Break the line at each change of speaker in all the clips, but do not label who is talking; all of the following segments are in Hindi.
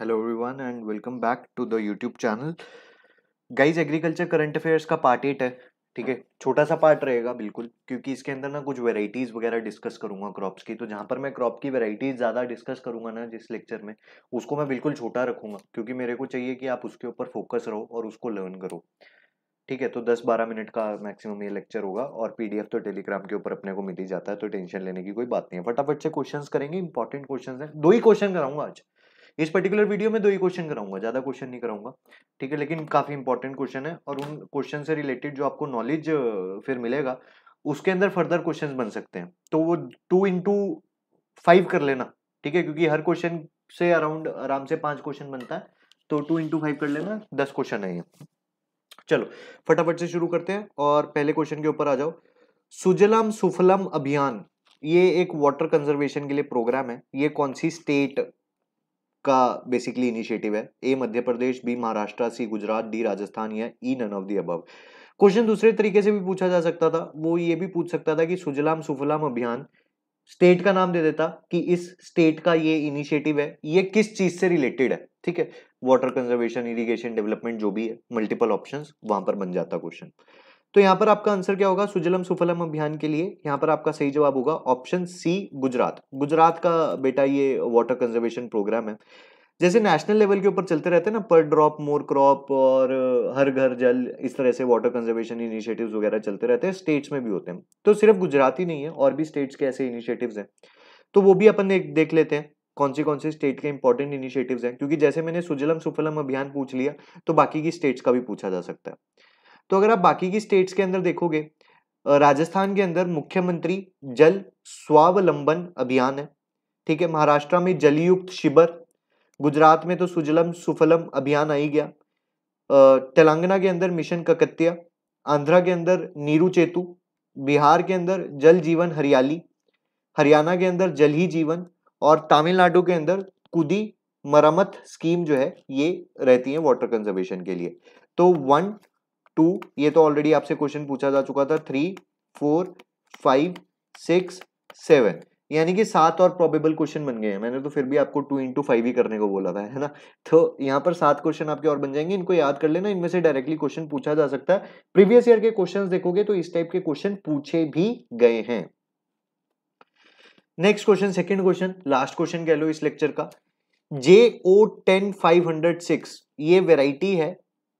hello everyone and welcome back to the YouTube channel guys agriculture current affairs का पार्ट एट है ठीक है छोटा सा पार्ट रहेगा बिल्कुल क्योंकि इसके अंदर ना कुछ वेराइटीज़ वगैरह डिस्कस करूंगा क्रॉप्स की तो जहाँ पर मैं क्रॉप की वेराइटीज़ ज़्यादा डिस्कस करूंगा ना जिस लेक्चर में उसको मैं बिल्कुल छोटा रखूंगा क्योंकि मेरे को चाहिए कि आप उसके ऊपर फोकस रहो और उसको लर्न करो ठीक है तो 10-12 मिनट का मैक्सिमम ये लेक्चर होगा और पीडीएफ तो टेलीग्राम के ऊपर अपने को मिल ही जाता है तो टेंशन लेने की कोई बात नहीं है फटाफट से क्वेश्चंस करेंगे इंपॉर्टेंट क्वेश्चंस हैं दो ही क्वेश्चन कराऊंगा आज इस पर्टिकुलर वीडियो में दो ही क्वेश्चन कराऊंगा ज़्यादा क्वेश्चन नहीं कराऊंगा ठीक है लेकिन काफ़ी इंपॉर्टेंट क्वेश्चन है और उन क्वेश्चन से रिलेटेड जो आपको नॉलेज फिर मिलेगा उसके अंदर फर्दर क्वेश्चन बन सकते हैं तो वो टू इंटू फाइव कर लेना ठीक है क्योंकि हर क्वेश्चन से अराउंड आराम से पांच क्वेश्चन बनता है तो टू इंटू फाइव कर लेना दस क्वेश्चन है ये चलो फटाफट से शुरू करते हैं और पहले क्वेश्चन के ऊपर आ जाओ सुजलम सुफलम अभियान ये एक वाटर कंजर्वेशन के लिए प्रोग्राम है ये कौन सी स्टेट का बेसिकली इनिशिएटिव है A Madhya Pradesh B Maharashtra C Gujarat D Rajasthan या E none of the above question दूसरे तरीके से भी पूछा जा सकता था वो ये भी पूछ सकता था कि सुजलाम सुफलाम अभियान स्टेट का नाम दे देता कि इस स्टेट का ये इनिशिएटिव है ये किस चीज से रिलेटेड है ठीक है वाटर कंजर्वेशन इरिगेशन डेवलपमेंट जो भी है मल्टीपल ऑप्शंस वहां पर बन जाता क्वेश्चन तो यहां पर आपका आंसर क्या होगा सुजलम सुफलम अभियान के लिए यहां पर आपका सही जवाब होगा ऑप्शन सी गुजरात गुजरात का बेटा ये वाटर कंजर्वेशन प्रोग्राम है जैसे नेशनल लेवल के ऊपर चलते रहते हैं ना पर ड्रॉप मोर क्रॉप और हर घर जल इस तरह से वाटर कंजर्वेशन इनिशिएटिव्स वगैरह चलते रहते हैं स्टेट्स में भी होते हैं तो सिर्फ गुजरात ही नहीं है और भी स्टेट्स के ऐसे इनिशिएटिव्स हैं तो वो भी अपन देख लेते हैं कौन से कौन से स्टेट के इंपॉर्टेंट इनिशिएटिव्स हैं क्योंकि जैसे मैंने सुजलम सुफलम अभियान पूछ लिया तो बाकी की स्टेट्स का भी पूछा जा सकता है तो अगर आप बाकी की स्टेट्स के अंदर देखोगे राजस्थान के अंदर मुख्यमंत्री जल स्वावलंबन अभियान है ठीक है महाराष्ट्र में जलयुक्त शिविर गुजरात में तो सुजलम सुफलम अभियान आई गया तेलंगाना के अंदर मिशन ककत्या आंध्रा के अंदर नीरू चेतु बिहार के अंदर जल जीवन हरियाली हरियाणा के अंदर जल ही जीवन और तमिलनाडु के अंदर कुदी मरम्मत स्कीम जो है ये रहती है वाटर कंजर्वेशन के लिए तो वन टू ये तो ऑलरेडी आपसे क्वेश्चन पूछा जा चुका था three four five six seven यानी कि सात और प्रोबेबल क्वेश्चन बन गए हैं मैंने तो फिर भी आपको टू इंटू फाइव ही करने को बोला था है ना तो यहाँ पर सात क्वेश्चन आपके और बन जाएंगे इनको याद कर लेना इनमें से डायरेक्टली क्वेश्चन पूछा जा सकता है प्रीवियस ईयर के क्वेश्चन देखोगे तो इस टाइप के क्वेश्चन पूछे भी गए हैं next question second question last question कह लो इस लेक्चर का J O ten five hundred six ये वेराइटी है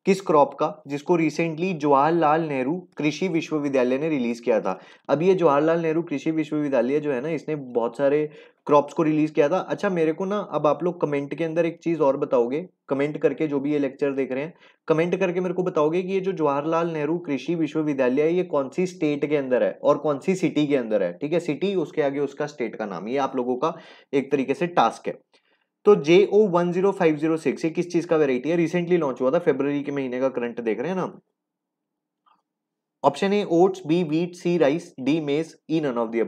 किस क्रॉप का जिसको रिसेंटली जवाहरलाल नेहरू कृषि विश्वविद्यालय ने रिलीज किया था अब ये जवाहरलाल नेहरू कृषि विश्वविद्यालय जो है ना इसने बहुत सारे क्रॉप्स को रिलीज किया था अच्छा मेरे को ना अब आप लोग कमेंट के अंदर एक चीज और बताओगे कमेंट करके जो भी ये लेक्चर देख रहे हैं कमेंट करके मेरे को बताओगे कि ये जो जवाहरलाल नेहरू कृषि विश्वविद्यालय है ये कौन सी स्टेट के अंदर है और कौन सी सिटी के अंदर है ठीक है सिटी उसके आगे उसका स्टेट का नाम ये आप लोगों का एक तरीके से टास्क है तो J O one zero five zero six ये किस चीज का वेराइटी है रिसेंटली लॉन्च हुआ था फेब्रवरी के महीने का करंट देख रहे हैं ना option A oats B wheat C rice D maize E none of दी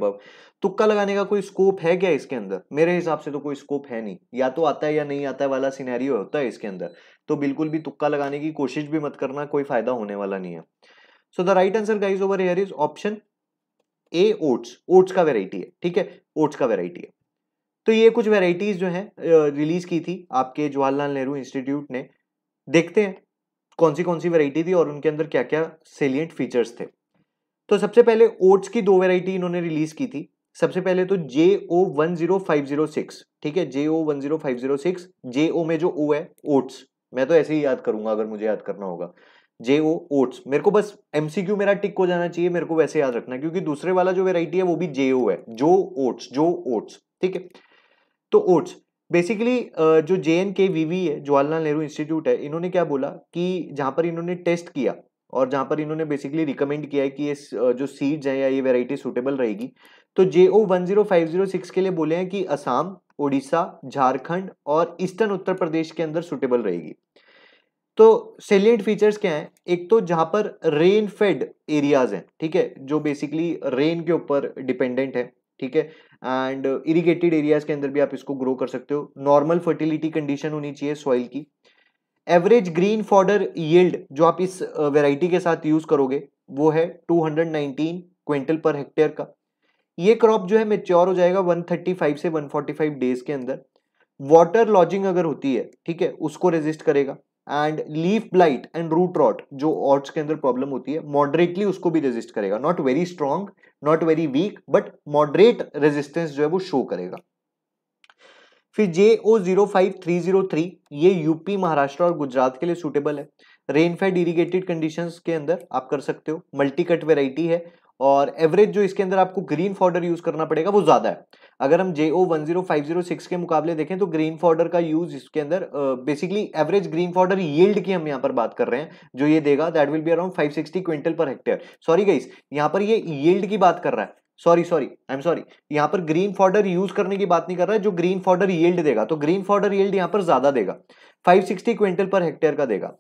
तुक्का लगाने का कोई स्कोप है क्या इसके अंदर मेरे हिसाब से तो कोई स्कोप है नहीं या तो आता है या नहीं आता है वाला सिनेरियो होता है इसके अंदर तो बिल्कुल भी तुक्का लगाने की कोशिश भी मत करना कोई फायदा होने वाला नहीं है so the right answer guys over here is option A oats oats का वेराइटी है ठीक है ओट्स का वेराइटी है तो ये कुछ वेराइटीज़ जो हैं रिलीज़ की थी आपके जवाहरलाल नेहरू इंस्टीट्यूट ने देखते हैं कौन सी कौन सी वेराइटी थी और उनके अंदर क्या क्या सेलियंट फीचर्स थे तो सबसे पहले ओट्स की दो वेराइटी इन्होंने रिलीज़ की थी सबसे पहले तो J O one zero five zero six ठीक है J O one zero five zero six J O में जो ओ है ओट्स मैं तो ऐसे ही याद करूंगा अगर मुझे याद करना होगा जे ओ ओट्स मेरे को बस एमसीक्यू मेरा टिक हो जाना चाहिए मेरे को वैसे याद रखना क्योंकि दूसरे वाला जो वेराइटी है वो भी जे ओ है जो ओट्स जो ओट्स ठीक है तो ओट्स बेसिकली जो J N K V V है जवाहरलाल नेहरू इंस्टीट्यूट है इन्होंने क्या बोला कि जहाँ पर इन्होंने टेस्ट किया और जहाँ पर इन्होंने बेसिकली रिकमेंड किया है कि ये जो सीड्स हैं या ये वेराइटी सुटेबल रहेगी तो J O one zero five zero six के लिए बोले हैं कि असम ओडिशा झारखंड और ईस्टर्न उत्तर प्रदेश के अंदर सुटेबल रहेगी तो सेलियंट फीचर्स क्या हैं एक तो जहाँ पर रेन फेड एरियाज हैं ठीक है जो बेसिकली रेन के ऊपर डिपेंडेंट है ठीक है एंड इरिगेटेड एरियाज के अंदर भी आप इसको ग्रो कर सकते हो नॉर्मल फर्टिलिटी कंडीशन होनी चाहिए सॉइल की एवरेज ग्रीन फॉर्डर यील्ड जो आप इस वेराइटी के साथ यूज करोगे वो है 219 क्विंटल पर हेक्टेयर का ये क्रॉप जो है मेच्योर हो जाएगा 135 से 145 डेज के अंदर वाटर लॉजिंग अगर होती है ठीक है उसको रेजिस्ट करेगा and leaf blight and root rot जो ऑर्ट्स के अंदर प्रॉब्लम होती है मॉडरेटली उसको भी रेजिस्ट करेगा not very strong not very weak but moderate resistance जो है वो शो करेगा फिर J O zero five three zero three ये यूपी महाराष्ट्र और गुजरात के लिए सूटेबल है रेनफेड इरीगेटेड कंडीशन के अंदर आप कर सकते हो मल्टीकट वेराइटी है और एवरेज जो इसके अंदर आपको ग्रीन फॉर्डर यूज करना पड़ेगा वो ज्यादा है अगर हम J O one zero five zero six के मुकाबले देखें तो ग्रीन फॉर्डर का यूज इसके अंदर basically average green fodder yield की हम यहाँ पर बात कर रहे हैं जो ये देगा that will be around five sixty quintal per hectare sorry guys यहाँ पर ये यील्ड की बात कर रहा है sorry sorry I am sorry यहाँ पर ग्रीन फॉर्डर यूज करने की बात नहीं कर रहा है जो ग्रीन फॉर्डर यील्ड देगा तो ग्रीन फॉर्डर यील्ड यहाँ पर ज्यादा देगा 560 क्विंटल पर हेक्टेयर का देगा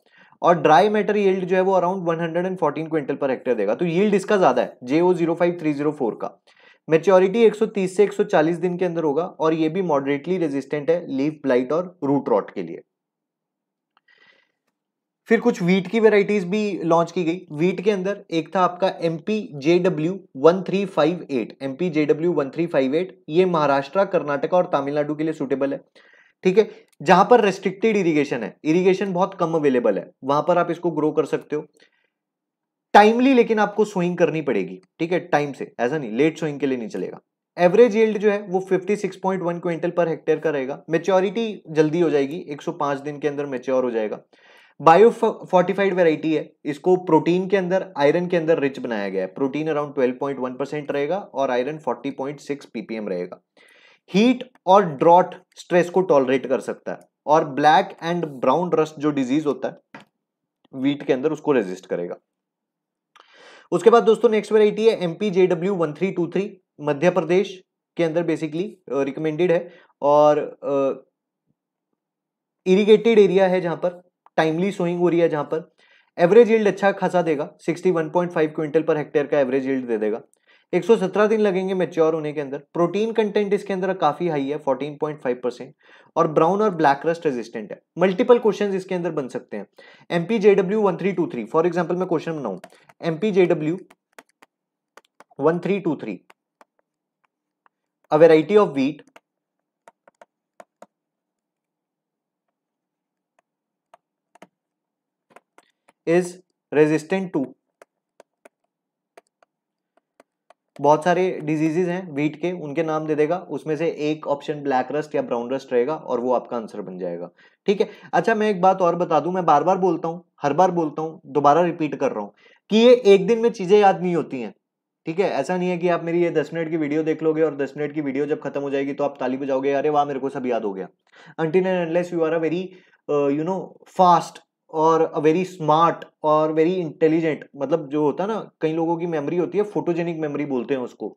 और ड्राई मैटर यील्ड जो है वो अराउंड 114 क्विंटल पर हेक्टेयर देगा तो यील्ड इसका ज्यादा है J O zero five three zero four का मेच्योरिटी 130 से 140 दिन के अंदर होगा और ये भी मॉडरेटली रेजिस्टेंट है लीफ ब्लाइट और रूट रॉट के लिए फिर कुछ वीट की वेराइटीज भी लॉन्च की गई वीट के अंदर एक था आपका M P J W one three five eight M P J W one three five eight ये महाराष्ट्र कर्नाटक और तमिलनाडु के लिए सुटेबल है ठीक है जहां पर रेस्ट्रिक्टेड इरिगेशन है इरिगेशन बहुत कम अवेलेबल है वहां पर आप इसको ग्रो कर सकते हो टाइमली लेकिन आपको स्विंग करनी पड़ेगी ठीक है टाइम से ऐसा नहीं लेट स्विंग के लिए नहीं चलेगा एवरेज येल्ड जो है वो 56.1 क्विंटल पर हेक्टेयर का रहेगा मेच्योरिटी जल्दी हो जाएगी 105 दिन के अंदर मेच्योर हो जाएगा बायो फोर्टिफाइड वेराइटी है इसको प्रोटीन के अंदर आयरन के अंदर रिच बनाया गया है प्रोटीन अराउंड 12.1 परसेंट रहेगा और आयरन 40.6 पीपीएम रहेगा हीट और ड्रॉट स्ट्रेस को टॉलरेट कर सकता है और ब्लैक एंड ब्राउन रस्ट जो डिजीज होता है वीट के अंदर उसको रेजिस्ट करेगा उसके बाद दोस्तों नेक्स्ट वेराइटी है M P J W one three two three Madhya Pradesh के अंदर बेसिकली रिकमेंडेड है और इरीगेटेड एरिया है जहाँ पर टाइमली सोइंग हो रही है जहाँ पर एवरेज यील्ड अच्छा खासा देगा 61.5 क्विंटल पर हेक्टेयर का एवरेज यील्ड दे देगा 117 दिन लगेंगे मेच्योर होने के अंदर प्रोटीन कंटेंट इसके अंदर काफी हाई है 14.5 परसेंट और ब्राउन और ब्लैक रस्ट रेजिस्टेंट है मल्टीपल क्वेश्चन इसके अंदर बन सकते हैं M P J W one three two three for example मैं क्वेश्चन बनाऊ M P J W one three two three a variety of wheat is resistant to बहुत सारे डिजीजेज हैं वीट के उनके नाम दे देगा उसमें से एक ऑप्शन ब्लैक रस्ट या ब्राउन रस्ट रहेगा और वो आपका आंसर बन जाएगा ठीक है अच्छा मैं एक बात और बता दूं मैं बार बार बोलता हूँ हर बार बोलता हूँ दोबारा रिपीट कर रहा हूँ कि ये एक दिन में चीज़ें याद नहीं होती हैं ठीक है ऐसा नहीं है कि आप मेरी ये दस मिनट की वीडियो देख लोगे और दस मिनट की वीडियो जब खत्म हो जाएगी तो आप ताली बजाओगे अरे वाह मेरे को सब याद हो गया until and unless you are a very you know fast और अ वेरी स्मार्ट और वेरी इंटेलिजेंट मतलब जो होता है ना कई लोगों की मेमोरी होती है फोटोजेनिक मेमोरी बोलते हैं उसको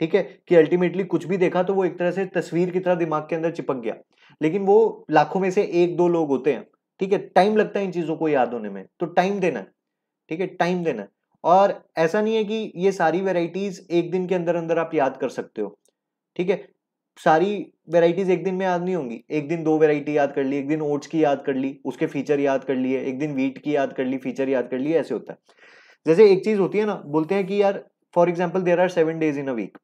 ठीक है कि अल्टीमेटली कुछ भी देखा तो वो एक तरह से तस्वीर की तरह दिमाग के अंदर चिपक गया लेकिन वो लाखों में से एक दो लोग होते हैं ठीक है टाइम लगता है इन चीज़ों को याद होने में तो टाइम देना ठीक है टाइम देना और ऐसा नहीं है कि ये सारी वेराइटीज़ एक दिन के अंदर अंदर आप याद कर सकते हो ठीक है सारी वेराइटीज एक दिन में याद नहीं होंगी एक दिन दो वेराइटी याद कर ली एक दिन ओट्स की याद कर ली उसके फीचर याद कर लिए एक दिन वीट की याद कर ली फीचर याद कर लिए ऐसे होता है जैसे एक चीज होती है ना बोलते हैं कि यार for example there are seven days in a week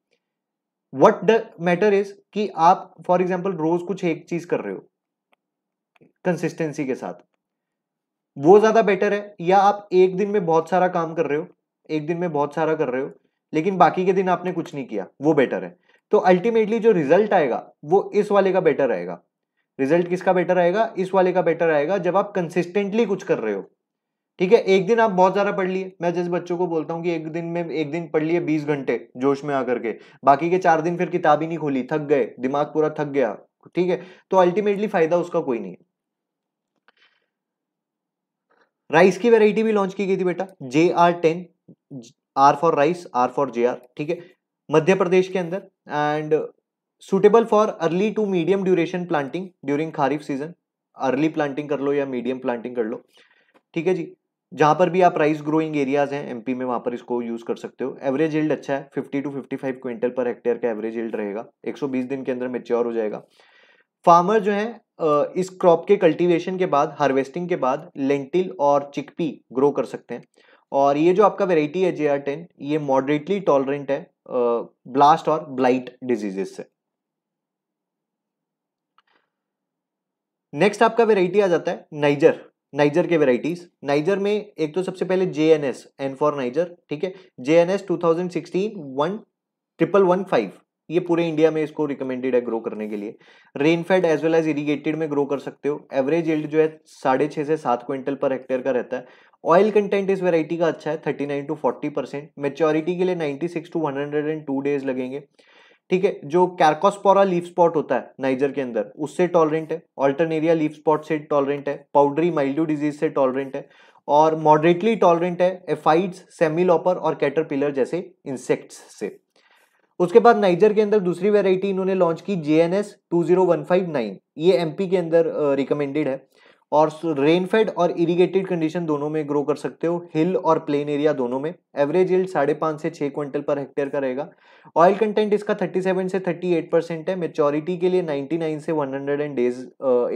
what the matter is कि आप फॉर एग्जाम्पल रोज कुछ एक चीज कर रहे हो कंसिस्टेंसी के साथ वो ज्यादा बेटर है या आप एक दिन में बहुत सारा काम कर रहे हो एक दिन में बहुत सारा कर रहे हो लेकिन बाकी के दिन आपने कुछ नहीं किया वो बेटर है तो अल्टीमेटली जो रिजल्ट आएगा वो इस वाले का बेटर आएगा रिजल्ट किसका बेटर आएगा इस वाले का बेटर आएगा जब आप कंसिस्टेंटली कुछ कर रहे हो ठीक है एक दिन आप बहुत ज़्यादा पढ़ लिए मैं जैसे बच्चों को बोलता हूँ कि एक दिन में एक दिन पढ़ लिए बीस घंटे जोश में आकर के बाकी के चार दिन फिर किताब ही नहीं खोली थक गए दिमाग पूरा थक गया ठीक है तो अल्टीमेटली फायदा उसका कोई नहीं राइस की वेराइटी भी लॉन्च की गई थी बेटा J R ten R for rice R for J R ठीक है मध्य प्रदेश के अंदर and suitable for early to medium duration planting during kharif season early planting कर लो या मीडियम प्लांटिंग कर लो ठीक है जी जहाँ पर भी आप राइस ग्रोइंग एरियाज हैं एमपी में वहाँ पर इसको यूज कर सकते हो एवरेज हिल्ड अच्छा है 50 टू 55 क्विंटल पर हेक्टेयर का एवरेज हिल्ड रहेगा 120 दिन के अंदर मेच्योर हो जाएगा फार्मर जो है इस क्रॉप के कल्टीवेशन के बाद हार्वेस्टिंग के बाद लेंटिल और चिकपी ग्रो कर सकते हैं और ये जो आपका वेराइटी है जे आर टेन ये मॉडरेटली टॉलरेंट है ब्लास्ट और ब्लाइट डिजीजेस से नेक्स्ट आपका वेराइटी आ जाता है नाइजर नाइजर के वेराइटीज नाइजर में एक तो सबसे पहले J N S N for niger ठीक है J N S two thousand sixteen one triple one five ये पूरे इंडिया में इसको रिकमेंडेड है ग्रो करने के लिए rainfed as well as irrigated में ग्रो कर सकते हो एवरेज एल्ड जो है साढ़े छः से सात क्विंटल पर हेक्टेयर का रहता है ऑयल कंटेंट इस वेराइटी का अच्छा है 39 टू 40 परसेंट मेच्योरिटी के लिए 96 टू 102 डेज लगेंगे ठीक है जो कैरकोस्पोरा लीफ स्पॉट होता है नाइजर के अंदर उससे टॉलरेंट है ऑल्टरनेरिया लीफ स्पॉट से टॉलरेंट है पाउडरी माइल्ड्यू डिजीज से टॉलरेंट है और मॉडरेटली टॉलरेंट है एफाइड्स सेमिलॉपर और कैटरपिलर जैसे इंसेक्ट्स से उसके बाद नाइजर के अंदर दूसरी वेराइटी इन्होंने लॉन्च की जे एन ये एम के अंदर रिकमेंडेड है और रेनफेड और इरिगेटेड कंडीशन दोनों में ग्रो कर सकते हो हिल और प्लेन एरिया दोनों में एवरेज हिल साढ़े पाँच से छः क्विंटल पर हेक्टेयर का रहेगा ऑयल कंटेंट इसका 37 से 38 परसेंट है मेचोरिटी के लिए 99 से 100 and days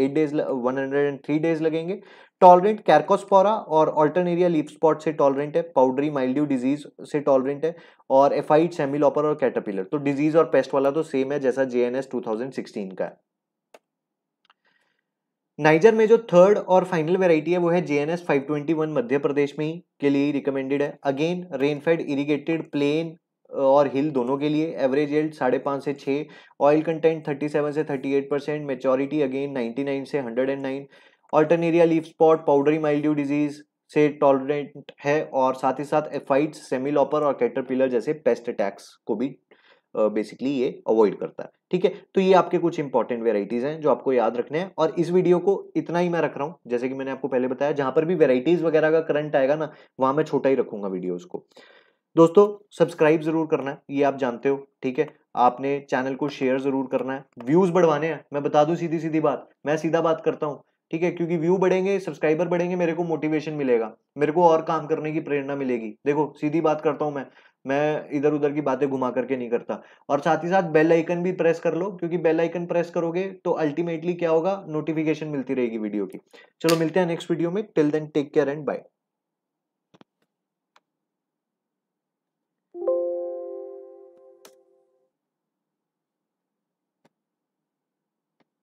eight days 103 days लगेंगे टॉलरेंट कैरकोस्पोरा और ऑल्टन एरिया लीफ स्पॉट से टॉलरेंट है पाउडरी माइल्ड्यू डिजीज से टॉलरेंट है और एफाइट सेमिलॉपर और कैटापिलर तो डिजीज और पेस्ट वाला तो सेम है जैसा J N S two thousand sixteen का है नाइजर में जो थर्ड और फाइनल वेराइटी है वो है J N S five twenty one Madhya Pradesh में ही के लिए ही रिकमेंडेड है अगेन रेनफेड इरीगेटेड प्लेन और हिल दोनों के लिए एवरेज एल्ड साढ़े पाँच से छः ऑयल कंटेंट थर्टी सेवन से thirty eight percent maturity again ninety nine से hundred and nine alternaria leaf spot powdery mildew disease से टॉलरेंट है और साथ ही साथ एफाइट्स सेमिलॉपर और कैटरपिलर जैसे पेस्ट अटैक्स को भी बेसिकली ये अवॉइड करता है ठीक है तो ये आपके कुछ इंपॉर्टेंट वेराइटीज हैं जो आपको याद रखने हैं और इस वीडियो को इतना ही मैं रख रहा हूं जैसे कि मैंने आपको पहले बताया जहां पर भी वेराइटीज वगैरह का करंट आएगा ना वहां मैं छोटा ही रखूंगा वीडियो को दोस्तों सब्सक्राइब जरूर करना है ये आप जानते हो ठीक है आपने चैनल को शेयर जरूर करना है व्यूज बढ़वाने हैं मैं बता दूं सीधी सीधी बात मैं सीधा बात करता हूँ ठीक है क्योंकि व्यू बढ़ेंगे सब्सक्राइबर बढ़ेंगे मेरे को मोटिवेशन मिलेगा मेरे को और काम करने की प्रेरणा मिलेगी देखो सीधी बात करता हूँ मैं मैं इधर उधर की बातें घुमा करके नहीं करता और साथ ही साथ बेल आइकन भी प्रेस कर लो क्योंकि बेल आइकन प्रेस करोगे तो अल्टीमेटली क्या होगा नोटिफिकेशन मिलती रहेगी वीडियो की चलो मिलते हैं नेक्स्ट वीडियो में till then take care and bye